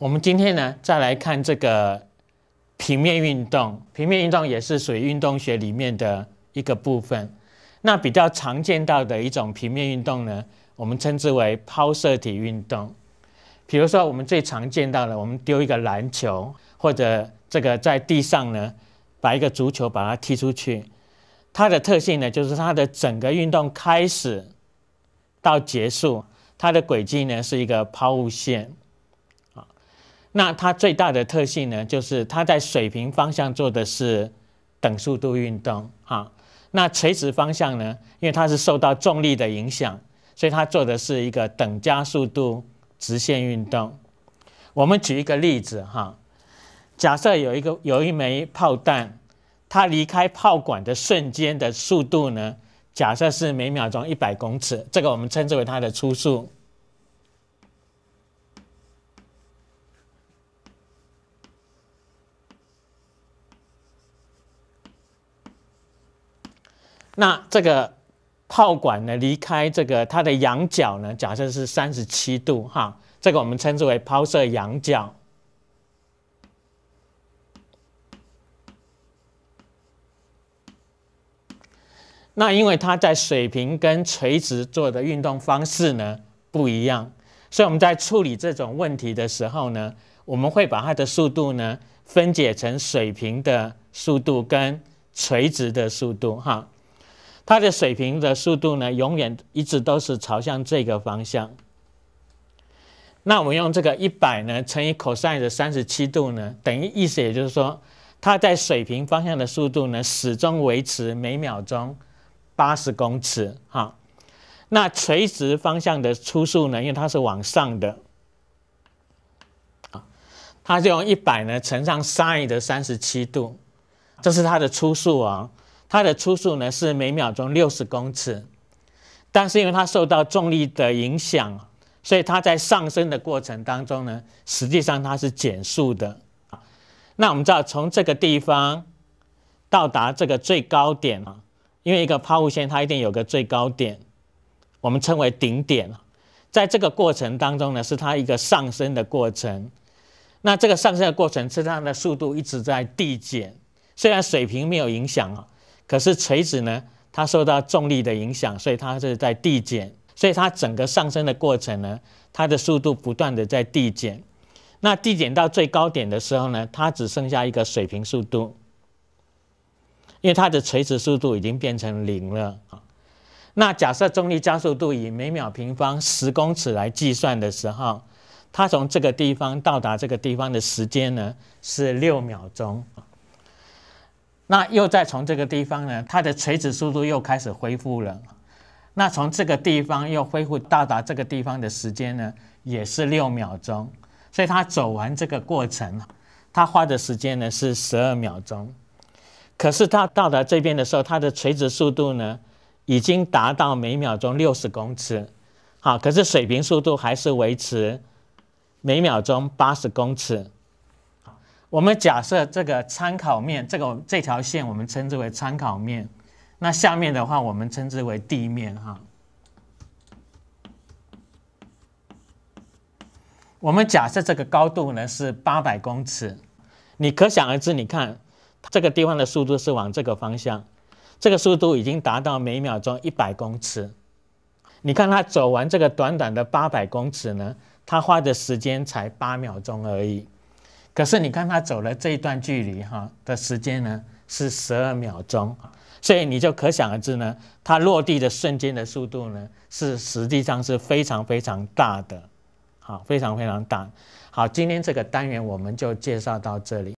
我们今天呢，再来看这个平面运动。平面运动也是属于运动学里面的一个部分。那比较常见到的一种平面运动呢，我们称之为抛射体运动。比如说，我们最常见到的，我们丢一个篮球，或者这个在地上呢，把一个足球把它踢出去。它的特性呢，就是它的整个运动开始到结束，它的轨迹呢是一个抛物线。那它最大的特性呢，就是它在水平方向做的是等速度运动啊。那垂直方向呢，因为它是受到重力的影响，所以它做的是一个等加速度直线运动。我们举一个例子哈，假设有一个有一枚炮弹，它离开炮管的瞬间的速度呢，假设是每秒钟一百公尺，这个我们称之为它的初速。那这个炮管呢，离开这个它的仰角呢，假设是三十七度哈。这个我们称之为抛射仰角。那因为它在水平跟垂直做的运动方式呢不一样，所以我们在处理这种问题的时候呢，我们会把它的速度呢分解成水平的速度跟垂直的速度哈。它的水平的速度呢，永远一直都是朝向这个方向。那我们用这个一百呢乘以 c o s 的37三十七度呢，等于意思也就是说，它在水平方向的速度呢始终维持每秒钟八十公尺哈。那垂直方向的初速呢，因为它是往上的，它就用一百呢乘上 sine 三十七度，这是它的初速啊。它的初速呢是每秒钟六十公尺，但是因为它受到重力的影响，所以它在上升的过程当中呢，实际上它是减速的。那我们知道，从这个地方到达这个最高点，啊，因为一个抛物线它一定有个最高点，我们称为顶点。在这个过程当中呢，是它一个上升的过程。那这个上升的过程，实际上的速度一直在递减，虽然水平没有影响啊。可是垂直呢，它受到重力的影响，所以它是在递减，所以它整个上升的过程呢，它的速度不断的在递减。那递减到最高点的时候呢，它只剩下一个水平速度，因为它的垂直速度已经变成零了啊。那假设重力加速度以每秒平方十公尺来计算的时候，它从这个地方到达这个地方的时间呢是六秒钟。那又再从这个地方呢，它的垂直速度又开始恢复了。那从这个地方又恢复到达这个地方的时间呢，也是六秒钟。所以它走完这个过程，它花的时间呢是十二秒钟。可是它到达这边的时候，它的垂直速度呢已经达到每秒钟六十公尺。好，可是水平速度还是维持每秒钟八十公尺。我们假设这个参考面，这个这条线我们称之为参考面。那下面的话我们称之为地面哈。我们假设这个高度呢是八百公尺，你可想而知，你看这个地方的速度是往这个方向，这个速度已经达到每秒钟一百公尺。你看它走完这个短短的八百公尺呢，它花的时间才八秒钟而已。可是你看他走了这一段距离哈的时间呢是十二秒钟，所以你就可想而知呢，他落地的瞬间的速度呢是实际上是非常非常大的，好，非常非常大。好，今天这个单元我们就介绍到这里。